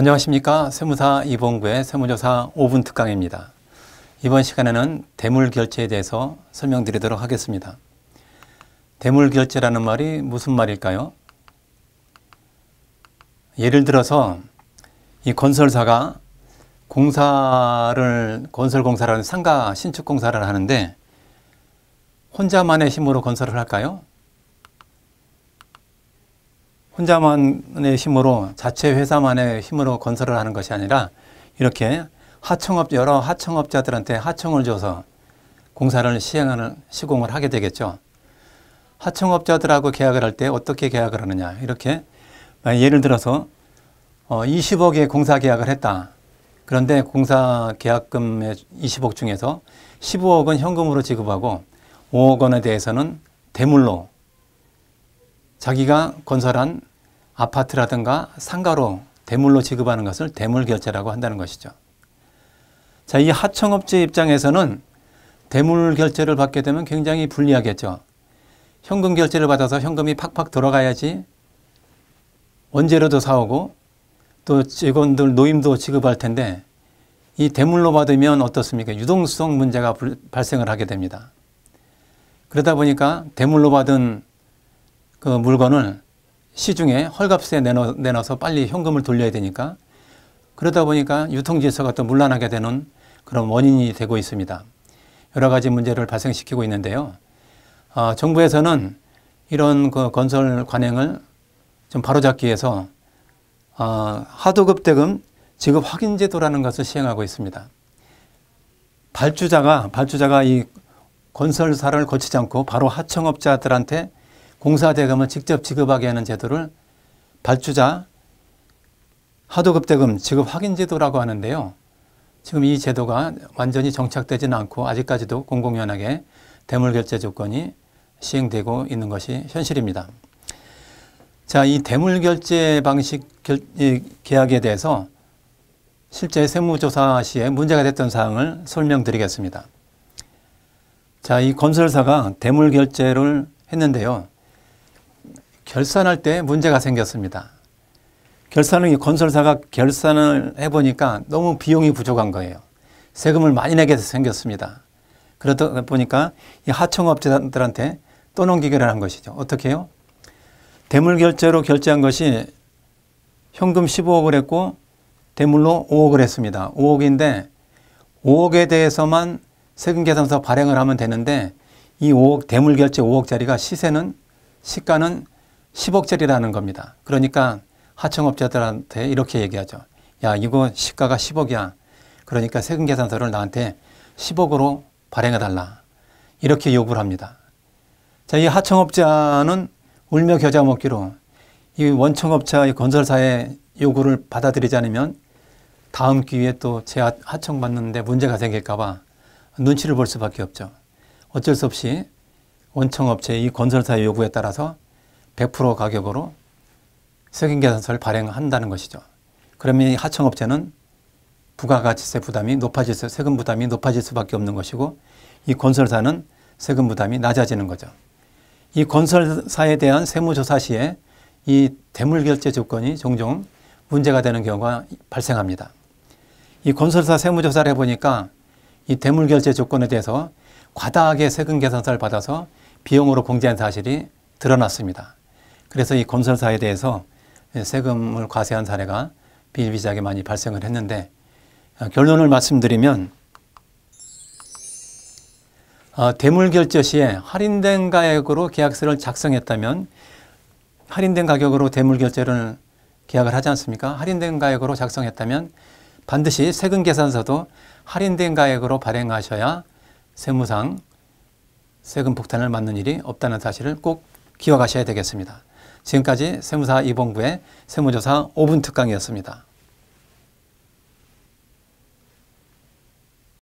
안녕하십니까. 세무사 이봉구의 세무조사 5분 특강입니다. 이번 시간에는 대물 결제에 대해서 설명드리도록 하겠습니다. 대물 결제라는 말이 무슨 말일까요? 예를 들어서 이 건설사가 공사를 건설공사라는 상가 신축공사를 하는데 혼자만의 힘으로 건설을 할까요? 혼자만의 힘으로 자체 회사만의 힘으로 건설을 하는 것이 아니라 이렇게 하청업 여러 하청업자들한테 하청을 줘서 공사를 시행하는 시공을 하게 되겠죠. 하청업자들하고 계약을 할 때 어떻게 계약을 하느냐 이렇게 예를 들어서 20억의 어, 공사 계약을 했다. 그런데 공사 계약금의 20억 중에서 15억은 현금으로 지급하고 5억 원에 대해서는 대물로 자기가 건설한 아파트라든가 상가로 대물로 지급하는 것을 대물 결제라고 한다는 것이죠. 자, 이 하청업체 입장에서는 대물 결제를 받게 되면 굉장히 불리하겠죠. 현금 결제를 받아서 현금이 팍팍 들어가야지 원재료도 사오고 또 직원들 노임도 지급할 텐데 이 대물로 받으면 어떻습니까? 유동성 문제가 불, 발생을 하게 됩니다. 그러다 보니까 대물로 받은 그 물건을 시중에 헐값에 내놔, 내놔서 빨리 현금을 돌려야 되니까 그러다 보니까 유통질서가 또 문란하게 되는 그런 원인이 되고 있습니다. 여러 가지 문제를 발생시키고 있는데요. 아, 정부에서는 이런 그 건설 관행을 좀 바로잡기 위해서 아, 하도급 대금 지급 확인 제도라는 것을 시행하고 있습니다. 발주자가 발주자가 이 건설사를 거치지 않고 바로 하청업자들한테 공사대금을 직접 지급하게 하는 제도를 발주자 하도급대금 지급 확인 제도라고 하는데요. 지금 이 제도가 완전히 정착되지는 않고 아직까지도 공공연하게 대물결제 조건이 시행되고 있는 것이 현실입니다. 자, 이 대물결제 방식 결, 이 계약에 대해서 실제 세무조사 시에 문제가 됐던 사항을 설명드리겠습니다. 자, 이 건설사가 대물결제를 했는데요. 결산할 때 문제가 생겼습니다. 결산은 건설사가 결산을 해보니까 너무 비용이 부족한 거예요. 세금을 많이 내게 생겼습니다. 그러다 보니까 이 하청업체들한테 떠넘기기를 한 것이죠. 어떻게 해요? 대물결제로 결제한 것이 현금 15억을 했고 대물로 5억을 했습니다. 5억인데 5억에 대해서만 세금계산서 발행을 하면 되는데 이 5억 대물결제 5억짜리가 시세는 시가는 10억짜리라는 겁니다. 그러니까 하청업자들한테 이렇게 얘기하죠. 야, 이거 시가가 10억이야. 그러니까 세금 계산서를 나한테 10억으로 발행해달라. 이렇게 요구를 합니다. 자, 이 하청업자는 울며 겨자 먹기로 이 원청업자, 의 건설사의 요구를 받아들이지 않으면 다음 기회에 또 재하청받는데 문제가 생길까봐 눈치를 볼 수밖에 없죠. 어쩔 수 없이 원청업체 이 건설사의 요구에 따라서 100% 가격으로 세금계산서를 발행한다는 것이죠. 그러면 이 하청업체는 부가가치세 부담이 높아질 수, 세금 부담이 높아질 수밖에 없는 것이고 이 건설사는 세금 부담이 낮아지는 거죠. 이 건설사에 대한 세무조사 시에 이 대물결제 조건이 종종 문제가 되는 경우가 발생합니다. 이 건설사 세무조사를 해보니까 이 대물결제 조건에 대해서 과다하게 세금 계산서를 받아서 비용으로 공제한 사실이 드러났습니다. 그래서 이 건설사에 대해서 세금을 과세한 사례가 비일비재하게 많이 발생을 했는데 어, 결론을 말씀드리면 어, 대물 결제 시에 할인된 가액으로 계약서를 작성했다면 할인된 가격으로 대물 결제를 계약을 하지 않습니까? 할인된 가액으로 작성했다면 반드시 세금 계산서도 할인된 가액으로 발행하셔야 세무상 세금 폭탄을 맞는 일이 없다는 사실을 꼭 기억하셔야 되겠습니다. 지금까지 세무사 이봉부의 세무조사 5분 특강이었습니다.